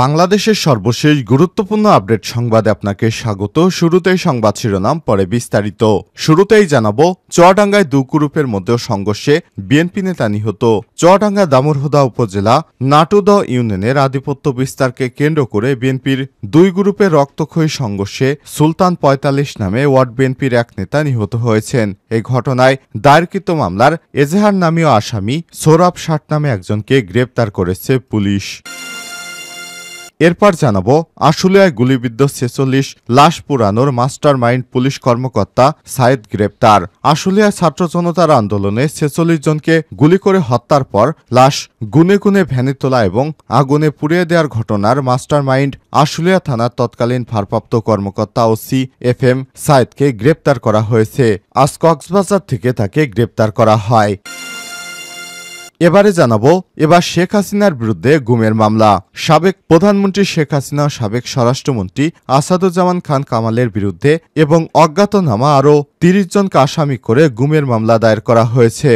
বাংলাদেশের সর্বশেষ গুরুত্বপূর্ণ আপডেট সংবাদে আপনাকে স্বাগত শুরুতে সংবাদ শিরোনাম পরে বিস্তারিত শুরুতেই জানাব চুয়াডাঙ্গায় দু গ্রুপের মধ্যে সংঘর্ষে বিএনপি নেতা নিহত চুয়াডাঙ্গা দামুরহুদা উপজেলা নাটুদ ইউনিয়নের আধিপত্য বিস্তারকে কেন্দ্র করে বিএনপির দুই গ্রুপের রক্তক্ষয়ী সংঘর্ষে সুলতান পঁয়তাল্লিশ নামে ওয়ার্ড বিএনপির এক নেতা নিহত হয়েছেন এই ঘটনায় দায়েরকৃত মামলার এজেহার নামীয় আসামি সোরাব ষাট নামে একজনকে গ্রেপ্তার করেছে পুলিশ এরপর জানাব আশুলিয়ায় গুলিবিদ্ধ ছেচল্লিশ লাশ পুরানোর মাস্টার মাইন্ড পুলিশ কর্মকর্তা সায়েদ গ্রেপ্তার আশুলিয়ায় ছাত্র জনতার আন্দোলনে ছেচল্লিশ জনকে গুলি করে হত্যার পর লাশ গুনে গুনে ভ্যানে তোলা এবং আগুনে পুড়িয়ে দেওয়ার ঘটনার মাস্টার মাইন্ড আশুলিয়া থানার তৎকালীন ভারপ্রাপ্ত কর্মকর্তা ও সি এফ এম সায়েদকে গ্রেপ্তার করা হয়েছে আজ কক্সবাজার থেকে তাকে গ্রেপ্তার করা হয় এবারে জানাবো এবার শেখ হাসিনার বিরুদ্ধে গুমের মামলা সাবেক প্রধানমন্ত্রী শেখ হাসিনা সাবেক স্বরাষ্ট্রমন্ত্রী আসাদুজ্জামান খান কামালের বিরুদ্ধে এবং অজ্ঞাতনামা আরও তিরিশ জনকে আসামি করে গুমের মামলা দায়ের করা হয়েছে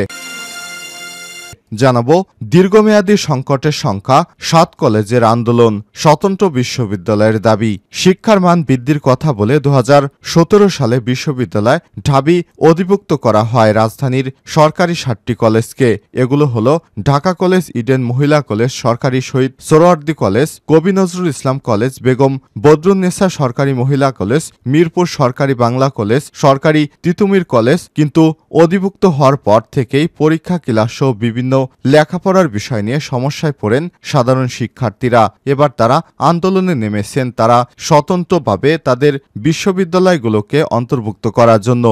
জানাবো দীর্ঘমেয়াদী সংকটের সংখ্যা সাত কলেজের আন্দোলন স্বতন্ত্র বিশ্ববিদ্যালয়ের দাবি শিক্ষার মান বৃদ্ধির কথা বলে দু সালে বিশ্ববিদ্যালয় ঢাবি অধিভুক্ত করা হয় রাজধানীর সরকারি সাতটি কলেজকে এগুলো হল ঢাকা কলেজ ইডেন মহিলা কলেজ সরকারি শহীদ সোরওয়ার্দি কলেজ কবি নজরুল ইসলাম কলেজ বেগম বদরুন্নেসা সরকারি মহিলা কলেজ মিরপুর সরকারি বাংলা কলেজ সরকারি তিতুমির কলেজ কিন্তু অধিভুক্ত হওয়ার পর থেকেই পরীক্ষা ক্লাস সহ বিভিন্ন লেখাপড়ার বিষয় নিয়ে সমস্যায় পড়েন সাধারণ শিক্ষার্থীরা এবার তারা আন্দোলনে নেমেছেন তারা স্বতন্ত্রভাবে তাদের বিশ্ববিদ্যালয়গুলোকে অন্তর্ভুক্ত করার জন্য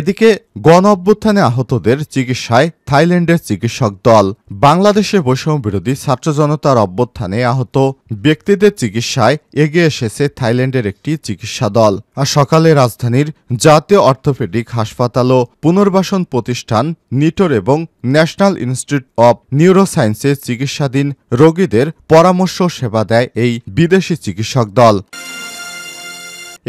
এদিকে গণ অভ্যুত্থানে আহতদের চিকিৎসায় থাইল্যান্ডের চিকিৎসক দল বাংলাদেশে বৈষম্য বিরোধী ছাত্র জনতার অভ্যুত্থানে আহত ব্যক্তিদের চিকিৎসায় এগিয়ে এসেছে থাইল্যান্ডের একটি চিকিৎসা দল আর সকালে রাজধানীর জাতীয় অর্থোপেডিক হাসপাতাল ও পুনর্বাসন প্রতিষ্ঠান নিটোর এবং ন্যাশনাল ইনস্টিটিউট অব নিউরোসায়েন্সে চিকিৎসাধীন রোগীদের পরামর্শ সেবা দেয় এই বিদেশি চিকিৎসক দল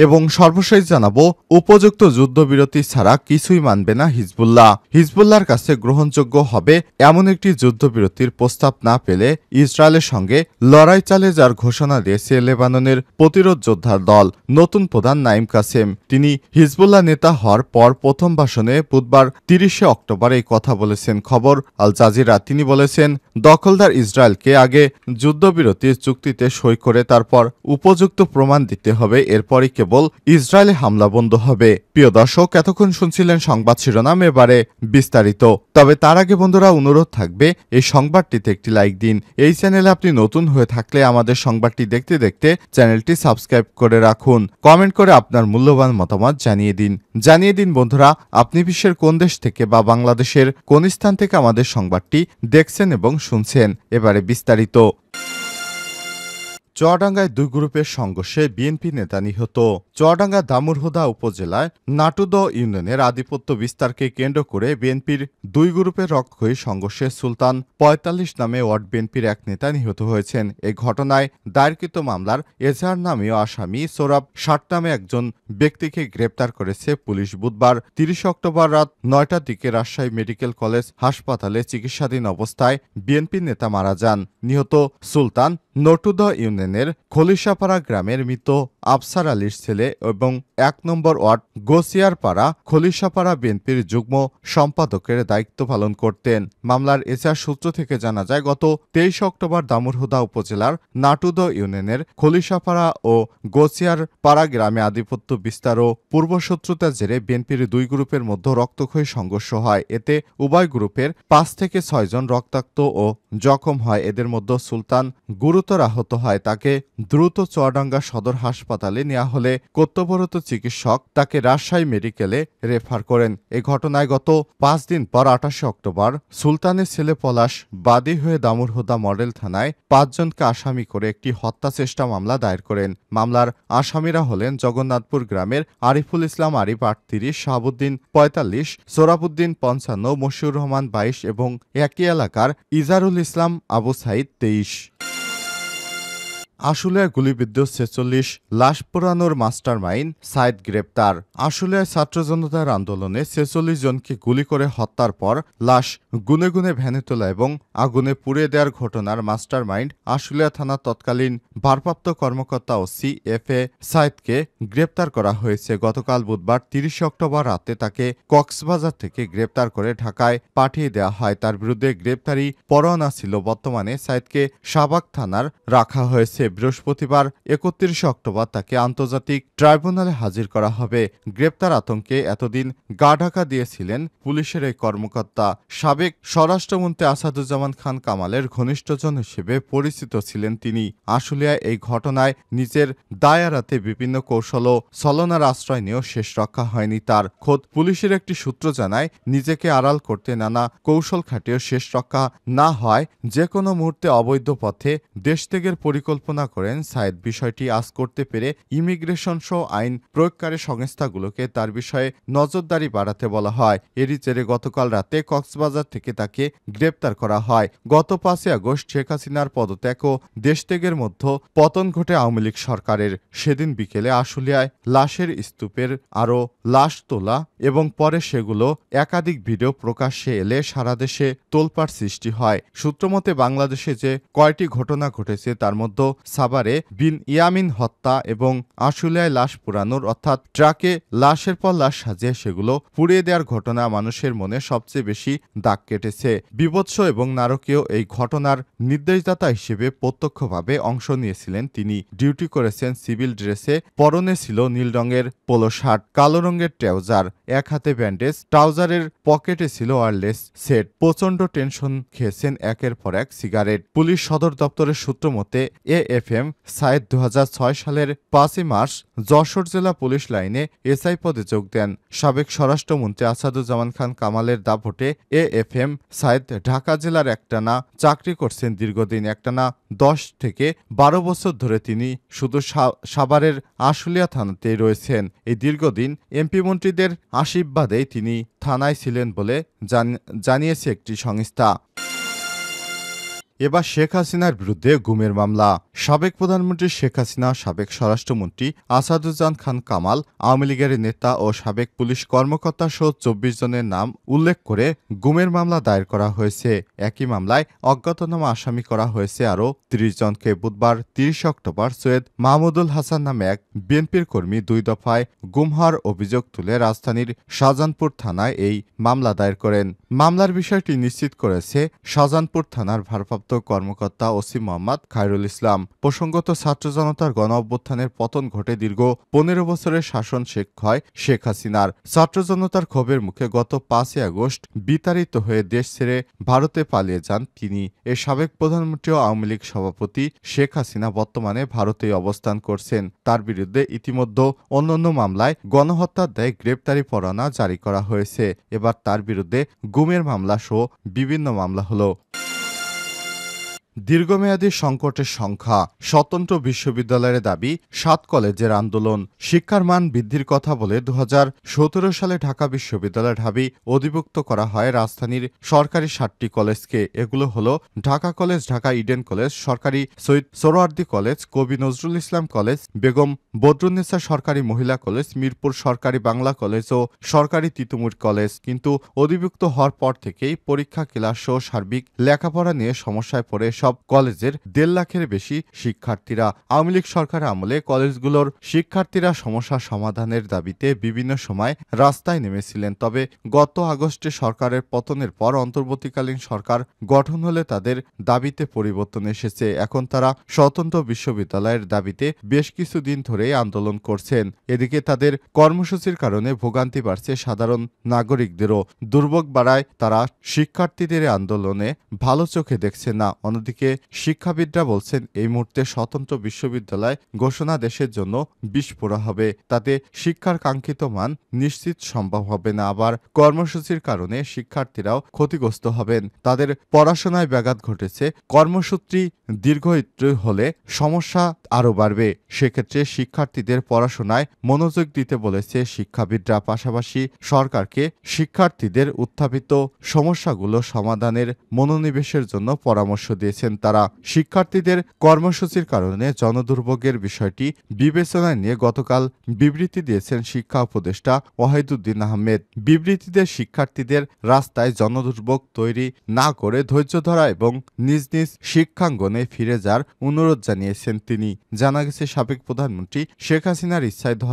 এবং সর্বশেষ জানাবো উপযুক্ত যুদ্ধবিরতি ছাড়া কিছুই মানবে না হিজবুল্লাহ হিজবুল্লাহর কাছে গ্রহণযোগ্য হবে এমন একটি যুদ্ধবিরতির প্রস্তাব না পেলে ইসরায়েলের সঙ্গে লড়াই চালে যার ঘোষণা দিয়েছে লেবাননের প্রতিরোধ যোদ্ধার দল নতুন প্রধান নাইম কাসেম তিনি হিজবুল্লাহ নেতা হওয়ার পর প্রথম ভাষণে বুধবার তিরিশে অক্টোবর এই কথা বলেছেন খবর আল জাজিরা তিনি বলেছেন দখলদার ইসরায়েলকে আগে যুদ্ধবিরতির চুক্তিতে সই করে তারপর উপযুক্ত প্রমাণ দিতে হবে এরপরই কেবল কেবল ইসরায়েলে হামলা বন্ধ হবে প্রিয় দর্শক এতক্ষণ শুনছিলেন সংবাদ শিরোনাম এবারে বিস্তারিত তবে তার আগে বন্ধুরা অনুরোধ থাকবে এই সংবাদটিতে একটি লাইক দিন এই চ্যানেলে আপনি নতুন হয়ে থাকলে আমাদের সংবাদটি দেখতে দেখতে চ্যানেলটি সাবস্ক্রাইব করে রাখুন কমেন্ট করে আপনার মূল্যবান মতামত জানিয়ে দিন জানিয়ে দিন বন্ধুরা আপনি বিশ্বের কোন দেশ থেকে বা বাংলাদেশের কোন স্থান থেকে আমাদের সংবাদটি দেখছেন এবং শুনছেন এবারে বিস্তারিত চুয়াডাঙ্গায় দুই গ্রুপের সংঘর্ষে বিএনপি নেতা নিহত চুয়াডাঙ্গা দামুরহুদা উপজেলায় নাটুদ ইউনিয়নের আধিপত্য বিস্তারকে কেন্দ্র করে বিএনপির দুই গ্রুপের রক্ষী সংঘর্ষে সুলতান পঁয়তাল্লিশ নামে ওয়ার্ড বিএনপির এক নেতা নিহত হয়েছেন এই ঘটনায় দায়েরকৃত মামলার এজাহার নামীয় আসামি সোরাব ষাট নামে একজন ব্যক্তিকে গ্রেপ্তার করেছে পুলিশ বুধবার তিরিশ অক্টোবর রাত নয়টার দিকে রাজশাহী মেডিকেল কলেজ হাসপাতালে চিকিৎসাধীন অবস্থায় বিএনপি নেতা মারা যান নিহত সুলতান নটুদা ইউনিয়নের খলিশাপাড়া গ্রামের মৃত আফসার আলীর ছেলে এবং এক নম্বর ওয়ার্ড গোসিয়ারপাড়া খলিশাপাড়া বিএনপির যুগ্ম সম্পাদকের দায়িত্ব পালন করতেন মামলার এসআর সূত্র থেকে জানা যায় গত তেইশ অক্টোবর দামুরহুদা উপজেলার নাটুদ ইউনিয়নের খলিশাপাড়া ও গোসিয়ারপাড়া গ্রামে আধিপত্য বিস্তার ও পূর্বশত্রুতার জেরে বিএনপির দুই গ্রুপের মধ্যে রক্তক্ষয়ী সংঘর্ষ হয় এতে উভয় গ্রুপের পাঁচ থেকে ছয়জন রক্তাক্ত ও জখম হয় এদের মধ্যে সুলতান গুরুত্ব গুরুতর আহত হয় তাকে দ্রুত চুয়াডাঙ্গা সদর হাসপাতালে নেওয়া হলে কর্তব্যরত চিকিৎসক তাকে রাজশাহী মেডিকেলে রেফার করেন এ ঘটনায় গত পাঁচ দিন পর আঠাশে অক্টোবর সুলতানের ছেলে পলাশ বাদী হয়ে দামুরহুদা মডেল থানায় পাঁচজনকে আসামি করে একটি হত্যা চেষ্টা মামলা দায়ের করেন মামলার আসামিরা হলেন জগন্নাথপুর গ্রামের আরিফুল ইসলাম আরিফ আটত্রিশ শাহাবুদ্দিন পঁয়তাল্লিশ সোরাবুদ্দিন পঞ্চান্ন মশিউর রহমান বাইশ এবং একই এলাকার ইজারুল ইসলাম আবু সাইদ তেইশ আশুলিয়া গুলিবিদ্ধ ছেচল্লিশ লাশ পোড়ানোর মাস্টার মাইন্ড সাইদ গ্রেপ্তার আশুলিয়ায় ছাত্র জনতার আন্দোলনে ছেচল্লিশ জনকে গুলি করে হত্যার পর লাশ গুনে গুনে ভ্যানে তোলা এবং আগুনে পুড়ে দেওয়ার ঘটনার মাস্টার মাইন্ড আশুলিয়া থানার তৎকালীন ভারপ্রাপ্ত কর্মকর্তা ও সি এফ এ সাইদকে গ্রেপ্তার করা হয়েছে গতকাল বুধবার তিরিশ অক্টোবর রাতে তাকে কক্সবাজার থেকে গ্রেপ্তার করে ঢাকায় পাঠিয়ে দেওয়া হয় তার বিরুদ্ধে গ্রেপ্তারি পরোয়ানা ছিল বর্তমানে সাইদকে শাবাক থানার রাখা হয়েছে বৃহস্পতিবার একত্রিশে অক্টোবর তাকে আন্তর্জাতিক ট্রাইব্যুনালে হাজির করা হবে গ্রেপ্তার আতঙ্কে এতদিন গা ঢাকা দিয়েছিলেন পুলিশের এই কর্মকর্তা সাবেক স্বরাষ্ট্রমন্ত্রী আসাদুজ্জামান খান কামালের ঘনিষ্ঠজন হিসেবে পরিচিত ছিলেন তিনি আশুলিয়ায় এই ঘটনায় নিজের দায়ারাতে বিভিন্ন কৌশল ও ছলনার আশ্রয় নিয়েও শেষ রক্ষা হয়নি তার খোদ পুলিশের একটি সূত্র জানায় নিজেকে আড়াল করতে নানা কৌশল খাটিয়েও শেষ রক্ষা না হয় যে কোনো মুহূর্তে অবৈধ পথে দেশ ত্যাগের পরিকল্পনা ঘোষণা করেন সায়েদ বিষয়টি আজ করতে পেরে ইমিগ্রেশন সহ আইন প্রয়োগকারী সংস্থাগুলোকে তার বিষয়ে নজরদারি বাড়াতে বলা হয় এরই জেরে গতকাল রাতে কক্সবাজার থেকে তাকে গ্রেপ্তার করা হয় গত পাঁচই আগস্ট শেখ হাসিনার পদত্যাগ ও দেশত্যাগের মধ্যে পতন ঘটে আওয়ামী লীগ সরকারের সেদিন বিকেলে আশুলিয়ায় লাশের স্তূপের আরও লাশ তোলা এবং পরে সেগুলো একাধিক ভিডিও প্রকাশ্যে এলে সারা দেশে তোলপাড় সৃষ্টি হয় সূত্রমতে বাংলাদেশে যে কয়টি ঘটনা ঘটেছে তার মধ্যে সাবারে বিন ইয়ামিন হত্যা এবং আশুলিয়ায় লাশ পুরানোর অর্থাৎ ট্রাকে লাশের পর লাশ সাজিয়ে সেগুলো পুড়িয়ে দেওয়ার ঘটনা মানুষের মনে সবচেয়ে বেশি দাগ কেটেছে বিভৎস এবং নারকীয় এই ঘটনার নির্দেশদাতা হিসেবে প্রত্যক্ষভাবে অংশ নিয়েছিলেন তিনি ডিউটি করেছেন সিভিল ড্রেসে পরনে ছিল নীল রঙের পোলো শার্ট কালো রঙের ট্রাউজার এক হাতে ব্যান্ডেজ ট্রাউজারের পকেটে ছিল ওয়ারলেস সেট প্রচণ্ড টেনশন খেয়েছেন একের পর এক সিগারেট পুলিশ সদর দপ্তরের সূত্র মতে এ এফএম সায়েদ দু সালের পাঁচই মার্চ যশোর জেলা পুলিশ লাইনে এসআই পদে যোগ দেন সাবেক স্বরাষ্ট্রমন্ত্রী আসাদুজ্জামান খান কামালের দাপটে A F M Sayeed Dhaka জেলার একটানা চাকরি করছেন দীর্ঘদিন একটানা দশ থেকে বারো বছর ধরে তিনি শুধু সাভারের আশুলিয়া থানাতেই রয়েছেন এই দীর্ঘদিন এমপি মন্ত্রীদের আশীর্বাদেই তিনি থানায় ছিলেন বলে জানিয়েছে একটি সংস্থা এবার শেখ হাসিনার বিরুদ্ধে গুমের মামলা সাবেক প্রধানমন্ত্রী শেখ হাসিনা সাবেক স্বরাষ্ট্রমন্ত্রী আসাদুজ্জান খান কামাল আওয়ামী লীগের নেতা ও সাবেক পুলিশ কর্মকর্তা সহ চব্বিশ জনের নাম উল্লেখ করে গুমের মামলা দায়ের করা হয়েছে একই মামলায় অজ্ঞাতনামা আসামি করা হয়েছে আরও তিরিশ জনকে বুধবার তিরিশ অক্টোবর সৈয়দ মাহমুদুল হাসান নামে এক বিএনপির কর্মী দুই দফায় গুমহার অভিযোগ তুলে রাজধানীর শাহজাহানপুর থানায় এই মামলা দায়ের করেন মামলার বিষয়টি নিশ্চিত করেছে শাহজাহানপুর থানার ভারপ্রাপ্ত প্রবর্তক কর্মকর্তা ওসি মোহাম্মদ খায়রুল ইসলাম প্রসঙ্গত ছাত্র জনতার গণ অভ্যুত্থানের পতন ঘটে দীর্ঘ পনেরো বছরের শাসন শেখ হয় শেখ হাসিনার ছাত্র জনতার ক্ষোভের মুখে গত পাঁচই আগস্ট বিতাড়িত হয়ে দেশ ছেড়ে ভারতে পালিয়ে যান তিনি এ সাবেক প্রধানমন্ত্রী ও আওয়ামী লীগ সভাপতি শেখ হাসিনা বর্তমানে ভারতে অবস্থান করছেন তার বিরুদ্ধে ইতিমধ্যে অন্যান্য মামলায় গণহত্যার দায়ে গ্রেপ্তারি পরোয়ানা জারি করা হয়েছে এবার তার বিরুদ্ধে গুমের মামলা সহ বিভিন্ন মামলা হলো দীর্ঘমেয়াদী সংকটের সংখ্যা স্বতন্ত্র বিশ্ববিদ্যালয়ের দাবি সাত কলেজের আন্দোলন শিক্ষার মান বৃদ্ধির কথা বলে দু সালে ঢাকা বিশ্ববিদ্যালয়ের ঢাবি অধিভুক্ত করা হয় রাজধানীর সরকারি সাতটি কলেজকে এগুলো হল Dhaka college Dhaka Eden college সরকারি সৈয়দ সোরোয়ার্দি কলেজ কবি নজরুল ইসলাম কলেজ বেগম বদরুন্নেসা সরকারি মহিলা কলেজ মিরপুর সরকারি বাংলা কলেজ ও সরকারি তিতুমুর কলেজ কিন্তু অধিভুক্ত হওয়ার পর থেকেই পরীক্ষা ক্লাস ও সার্বিক লেখাপড়া নিয়ে সমস্যায় পড়ে সব সব কলেজের দেড় লাখের বেশি শিক্ষার্থীরা আওয়ামী লীগ সরকার আমলে কলেজগুলোর শিক্ষার্থীরা সমস্যা সমাধানের দাবিতে বিভিন্ন সময় রাস্তায় নেমেছিলেন তবে গত আগস্টে সরকারের পতনের পর অন্তর্বর্তীকালীন সরকার গঠন হলে তাদের দাবিতে পরিবর্তন এসেছে এখন তারা স্বতন্ত্র বিশ্ববিদ্যালয়ের দাবিতে বেশ কিছুদিন ধরে আন্দোলন করছেন এদিকে তাদের কর্মসূচির কারণে ভোগান্তি বাড়ছে সাধারণ নাগরিকদেরও দুর্ভোগ বাড়ায় তারা শিক্ষার্থীদের আন্দোলনে ভালো চোখে দেখছে না অন্যদিকে অন্যদিকে শিক্ষাবিদরা বলছেন এই মুহূর্তে স্বতন্ত্র বিশ্ববিদ্যালয় ঘোষণা দেশের জন্য বিস্ফোরা হবে তাতে শিক্ষার কাঙ্ক্ষিত মান নিশ্চিত সম্ভব হবে না আবার কর্মসূচির কারণে শিক্ষার্থীরাও ক্ষতিগ্রস্ত হবেন তাদের পড়াশোনায় ব্যাঘাত ঘটেছে কর্মসূত্রী দীর্ঘয়িত্র হলে সমস্যা আরও বাড়বে সেক্ষেত্রে শিক্ষার্থীদের পড়াশোনায় মনোযোগ দিতে বলেছে শিক্ষাবিদরা পাশাপাশি সরকারকে শিক্ষার্থীদের উত্থাপিত সমস্যাগুলো সমাধানের মনোনিবেশের জন্য পরামর্শ দিয়েছে জানিয়েছেন তারা শিক্ষার্থীদের কর্মসূচির কারণে জনদুর্ভোগের বিষয়টি বিবেচনায় নিয়ে গতকাল বিবৃতি দিয়েছেন শিক্ষা উপদেষ্টা ওয়াহিদুদ্দিন আহমেদ বিবৃতিতে শিক্ষার্থীদের রাস্তায় জনদুর্ভোগ তৈরি না করে ধৈর্য ধরা এবং নিজ নিজ শিক্ষাঙ্গনে ফিরে যার অনুরোধ জানিয়েছেন তিনি জানা গেছে সাবেক প্রধানমন্ত্রী শেখ হাসিনার ইচ্ছায় দু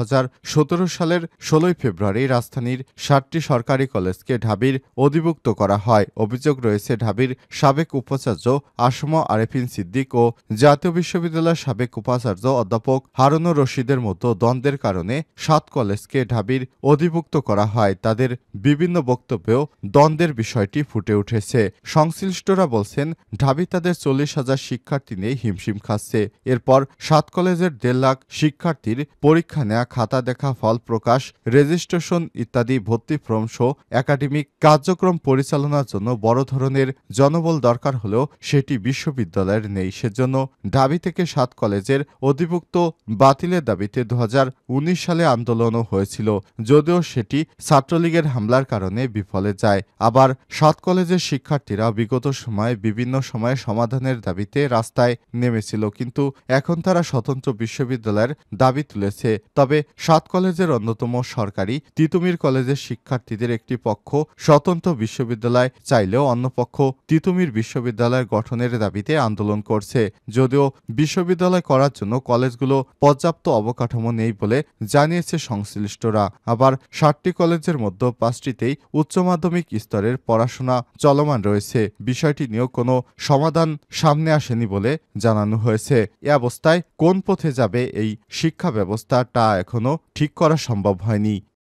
সালের ষোলোই ফেব্রুয়ারি রাজধানীর সাতটি সরকারি কলেজকে ঢাবির অধিভুক্ত করা হয় অভিযোগ রয়েছে ঢাবির সাবেক উপাচার্য আশ অসম আরেফিন সিদ্দিক ও জাতীয় বিশ্ববিদ্যালয়ের সাবেক উপাচার্য অধ্যাপক হারুনুর রশিদের মতো দ্বন্দ্বের কারণে সাত কলেজকে ঢাবির অধিভুক্ত করা হয় তাদের বিভিন্ন বক্তব্যেও দ্বন্দ্বের বিষয়টি ফুটে উঠেছে সংশ্লিষ্টরা বলছেন ঢাবি তাদের চল্লিশ হাজার শিক্ষার্থী নিয়ে হিমশিম খাচ্ছে এরপর সাত কলেজের দেড় লাখ শিক্ষার্থীর পরীক্ষা নেয়া খাতা দেখা ফল প্রকাশ রেজিস্ট্রেশন ইত্যাদি ভর্তি ফর্ম সহ একাডেমিক কার্যক্রম পরিচালনার জন্য বড় ধরনের জনবল দরকার হলেও সেটি বিশ্ববিদ্যালয়ের নেই সেজন্য ঢাবি থেকে সাত কলেজের অধিভুক্ত বাতিলের দাবিতে দু সালে আন্দোলনও হয়েছিল যদিও সেটি ছাত্রলীগের হামলার কারণে বিফলে যায় আবার সাত কলেজের শিক্ষার্থীরা বিগত সময়ে বিভিন্ন সময়ে সমাধানের দাবিতে রাস্তায় নেমেছিল কিন্তু এখন তারা স্বতন্ত্র বিশ্ববিদ্যালয়ের দাবি তুলেছে তবে সাত কলেজের অন্যতম সরকারি তিতুমির কলেজের শিক্ষার্থীদের একটি পক্ষ স্বতন্ত্র বিশ্ববিদ্যালয় চাইলেও অন্য পক্ষ তিতুমির বিশ্ববিদ্যালয় গঠনের দাবিতে আন্দোলন করছে যদিও বিশ্ববিদ্যালয় করার জন্য কলেজগুলো পর্যাপ্ত অবকাঠামো নেই বলে জানিয়েছে সংশ্লিষ্টরা আবার ষাটটি কলেজের মধ্যে পাঁচটিতেই উচ্চ মাধ্যমিক স্তরের পড়াশোনা চলমান রয়েছে বিষয়টি নিয়েও কোনো সমাধান সামনে আসেনি বলে জানানো হয়েছে এ অবস্থায় কোন পথে যাবে এই শিক্ষা ব্যবস্থা তা এখনও ঠিক করা সম্ভব হয়নি